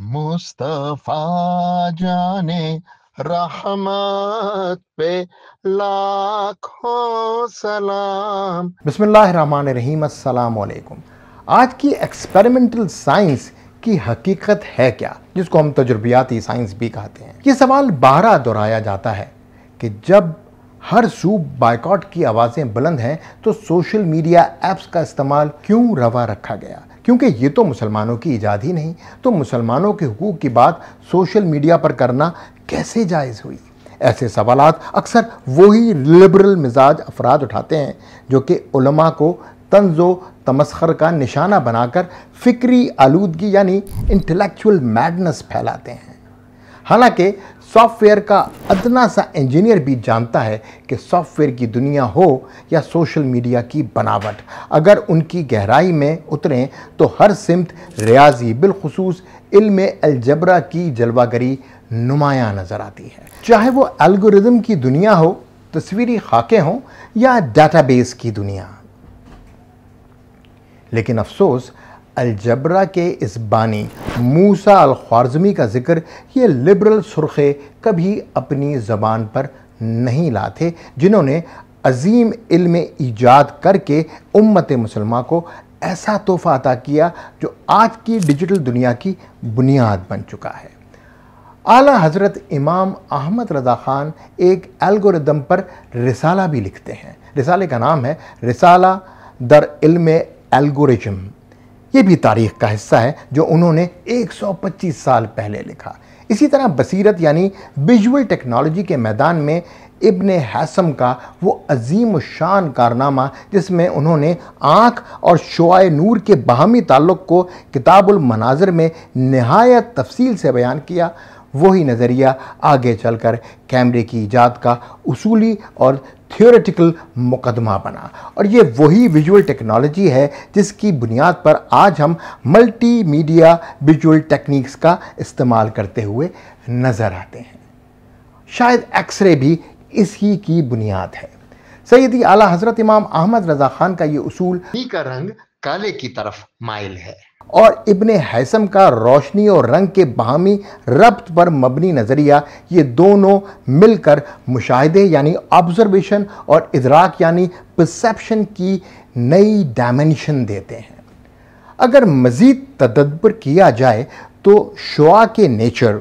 मुस्तफा जाने रहमत पे लाखों सलाम रहीम अस्सलाम वालेकुम आज की एक्सपेरिमेंटल साइंस की हकीकत है क्या जिसको हम तजुर्बियाती साइंस भी कहते हैं ये सवाल बारह दोहराया जाता है कि जब हर सूब बायकॉट की आवाज़ें बुलंद हैं तो सोशल मीडिया ऐप्स का इस्तेमाल क्यों रवा रखा गया क्योंकि ये तो मुसलमानों की ईजाद ही नहीं तो मुसलमानों के हकूक़ की बात सोशल मीडिया पर करना कैसे जायज़ हुई ऐसे सवाल अक्सर वही लिबरल मिजाज अफराद उठाते हैं जो कि उलमा को तंजो तमस्खर का निशाना बनाकर फ़िक्री आलूदगी यानी इंटेलेक्चुअल मैडनेस फैलाते हैं हालांकि सॉफ्टवेयर का अदना सा इंजीनियर भी जानता है कि सॉफ्टवेयर की दुनिया हो या सोशल मीडिया की बनावट अगर उनकी गहराई में उतरें तो हर सिमत रियाजी बिलखसूस इल्म अलजबरा की जलवागरी नुमाया नज़र आती है चाहे वो एल्गोरिदम की दुनिया हो तस्वीरी खाके हों या डाटाबेस की दुनिया लेकिन अफसोस अलजबरा के इस बानी मूसा अल ख्वारजमी का ज़िक्र ये लिबरल सुरखे कभी अपनी ज़बान पर नहीं लाते जिन्होंने अजीम इल्म ईजाद करके उम्मत मुसलमा को ऐसा तोहफ़ा अता किया जो आज की डिजिटल दुनिया की बुनियाद बन चुका है आला हज़रत इमाम अहमद रज़ा ख़ान एक एल्गोरिदम पर रिसाला भी लिखते हैं रिसाले का नाम है रिसाला दर इल्म एल्गोरिज्म ये भी तारीख का हिस्सा है जो उन्होंने 125 साल पहले लिखा इसी तरह बसीरत यानी विजुअल टेक्नोलॉजी के मैदान में इब्न हैसम का वो अजीम शान कारनामा जिसमें उन्होंने आँख और शुआ नूर के बाहमी ताल्लुक़ को किताबुल मनाजर में नहायत तफसील से बयान किया वही नज़रिया आगे चलकर कैमरे की ईजाद का उसूली और थियोरेटिकल मुकदमा बना और ये वही विजुअल टेक्नोलॉजी है जिसकी बुनियाद पर आज हम मल्टीमीडिया विजुअल टेक्निक्स का इस्तेमाल करते हुए नज़र आते हैं शायद एक्सरे भी इसी की बुनियाद है सैदी आला हज़रत इमाम अहमद रज़ा ख़ान का ये उसूल का रंग काले की तरफ माइल है और इब्ने हैसम का रोशनी और रंग के बाहमी रब्त पर मबनी नज़रिया ये दोनों मिलकर मुशाहदे यानी ऑब्जर्वेशन और इदराक यानी परसेप्शन की नई डायमेंशन देते हैं अगर मज़ीद तदब्बर किया जाए तो शुआ के नेचर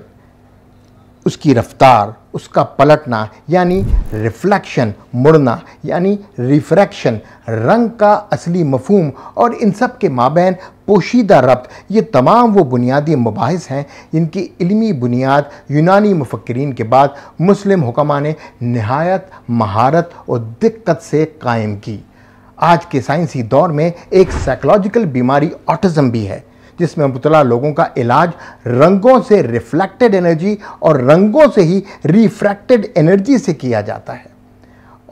उसकी रफ्तार उसका पलटना यानी रिफ्लेक्शन मुड़ना यानी रिफ्रैक्शन रंग का असली मफहम और इन सब के माबेन पोशीदा रब्त ये तमाम वो बुनियादी मुबास हैं जिनकी इलमी बुनियाद यूनानी मुफक्रीन के बाद मुस्लिम हुकमा ने नहायत महारत और दिक्कत से कायम की आज के साइंसी दौर में एक साइकोलॉजिकल बीमारी ऑटिज़म भी है जिसमें मुबतला लोगों का इलाज रंगों से रिफ्लेक्टेड एनर्जी और रंगों से ही रिफ्रैक्टेड एनर्जी से किया जाता है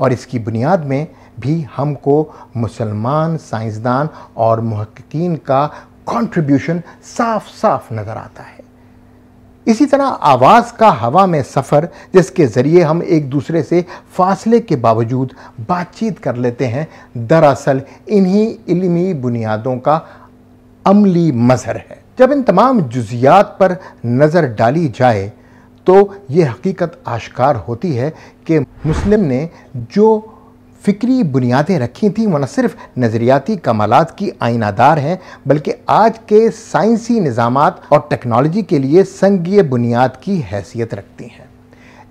और इसकी बुनियाद में भी हमको मुसलमान साइंसदान और महक्कीन का कंट्रीब्यूशन साफ साफ नज़र आता है इसी तरह आवाज़ का हवा में सफ़र जिसके ज़रिए हम एक दूसरे से फासले के बावजूद बातचीत कर लेते हैं दरअसल इन्हीं इल्मी बुनियादों का अमली मज़हर है जब इन तमाम जुजियात पर नज़र डाली जाए तो ये हकीकत आश्कार होती है कि मुस्लिम ने जो फ़िक्री बुनियादें रखी थी वह न सिर्फ नज़रियाती कमालत की आइनादार हैं बल्कि आज के साइंसी निज़ाम और टेक्नोलॉजी के लिए संगीय बुनियाद की हैसियत रखती हैं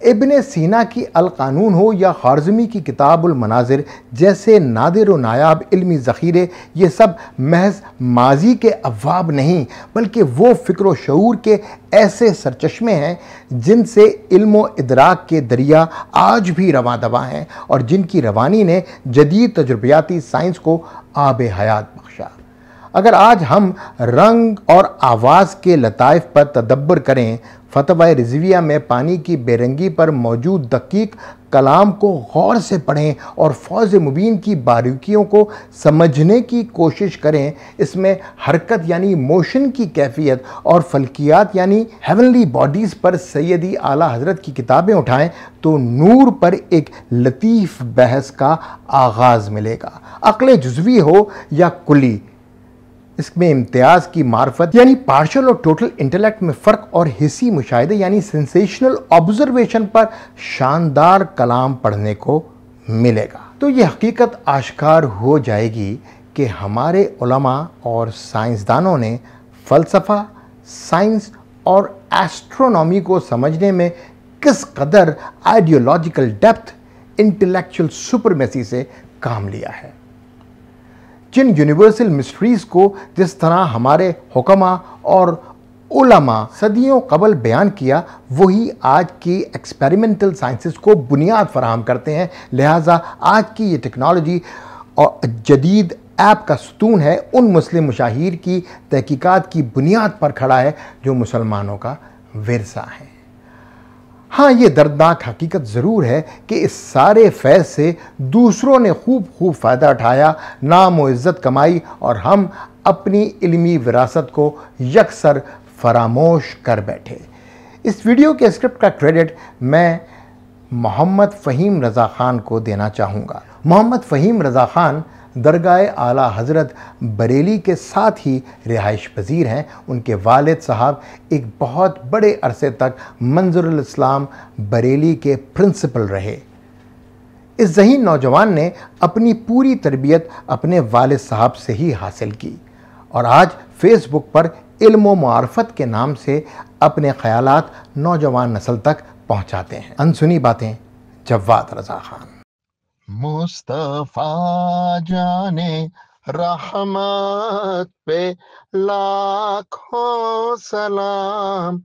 इबन सीना की अलकानून हो या खारजमी की किताबुलमनाजिर जैसे नादिर व नायाब इलमी ज़ख़ीरे ये सब महज माजी के अवाब नहीं बल्कि वो फ़िक्र शूर के ऐसे सरचश्मे हैं जिनसे इल्म व इदराक के दरिया आज भी रवा दवा हैं और जिनकी रवानी ने जदीद तजुर्बियाती साइंस को आब हयात बख्शा अगर आज हम रंग और आवाज़ के लताइफ पर तदब्बर करें फतवा रिजविया में पानी की बेरंगी पर मौजूद दकीक कलाम को गौर से पढ़ें और फौज मुबीन की बारीकियों को समझने की कोशिश करें इसमें हरकत यानी मोशन की कैफियत और फलकियात यानी हेवनली बॉडीज़ पर सैदी आला हज़रत की किताबें उठाएं तो नूर पर एक लतीफ़ बहस का आगाज़ मिलेगा अकल जज़वी हो या कुली इसमें इम्तियाज की मार्फत यानी पार्शल और टोटल इंटेलेक्ट में फ़र्क और हिस्सी मुशाहे यानी सेंसेशनल ऑब्जर्वेशन पर शानदार कलाम पढ़ने को मिलेगा तो ये हकीकत आश्कार हो जाएगी कि हमारे उलमा और साइंसदानों ने फ़लसफ़ा साइंस और एस्ट्रोनॉमी को समझने में किस कदर आइडियोलॉजिकल डेप्थ इंटेलेक्चुअल सुपरमेसी से काम लिया है जिन यूनिवर्सल मिस्ट्रीज़ को जिस तरह हमारे हुक्मा और ओलमा सदियों कबल बयान किया वही आज की एक्सपेरिमेंटल साइंसेस को बुनियाद फराहम करते हैं लिहाजा आज की ये टेक्नोलॉजी और जदीद ऐप का सतून है उन मुस्लिम मुशाहिर की तहकीकात की बुनियाद पर खड़ा है जो मुसलमानों का वरसा है हाँ ये दर्दनाक हकीकत ज़रूर है कि इस सारे फैज़ से दूसरों ने खूब खूब फ़ायदा उठाया नाम इज़्ज़त कमाई और हम अपनी इलमी विरासत को यकसर फरामोश कर बैठे इस वीडियो के स्क्रिप्ट का क्रेडिट मैं मोहम्मद फ़हीम रज़ा ख़ान को देना चाहूँगा मोहम्मद फ़हीम रज़ा ख़ान दरगाह आला हज़रत बरेली के साथ ही रिहाइश पजीर हैं उनके वालिद साहब एक बहुत बड़े अरसे तक मंजर इस्लाम बरेली के प्रिंसिपल रहे इस जहीन नौजवान ने अपनी पूरी तरबियत अपने वालिद साहब से ही हासिल की और आज फेसबुक पर इल्म मार्फत के नाम से अपने ख्याल नौजवान नस्ल तक पहुँचाते हैं अनसुनी बातें जवाद रज़ा खान मुस्तफा जाने रहमत पे लाखों सलाम